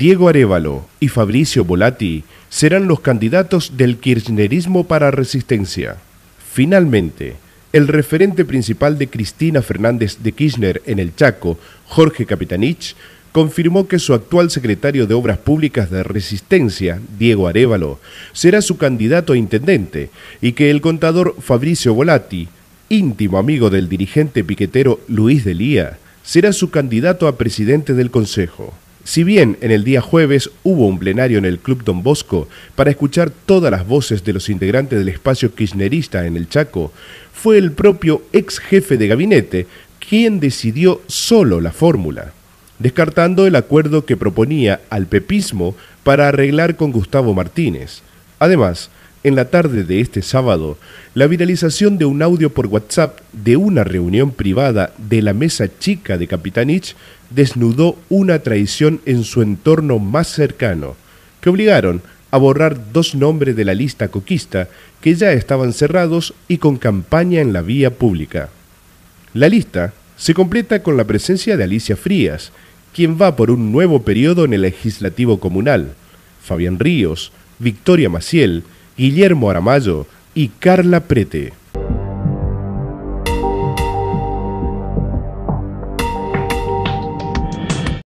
Diego Arevalo y Fabricio Volati serán los candidatos del kirchnerismo para resistencia. Finalmente, el referente principal de Cristina Fernández de Kirchner en el Chaco, Jorge Capitanich, confirmó que su actual secretario de Obras Públicas de Resistencia, Diego Arevalo, será su candidato a intendente y que el contador Fabricio Volati, íntimo amigo del dirigente piquetero Luis de Lía, será su candidato a presidente del Consejo. Si bien en el día jueves hubo un plenario en el Club Don Bosco para escuchar todas las voces de los integrantes del espacio kirchnerista en el Chaco, fue el propio ex jefe de gabinete quien decidió solo la fórmula, descartando el acuerdo que proponía al pepismo para arreglar con Gustavo Martínez. Además, en la tarde de este sábado, la viralización de un audio por WhatsApp de una reunión privada de la mesa chica de Capitanich desnudó una traición en su entorno más cercano, que obligaron a borrar dos nombres de la lista coquista que ya estaban cerrados y con campaña en la vía pública. La lista se completa con la presencia de Alicia Frías, quien va por un nuevo periodo en el legislativo comunal, Fabián Ríos, Victoria Maciel, Guillermo Aramayo y Carla Prete.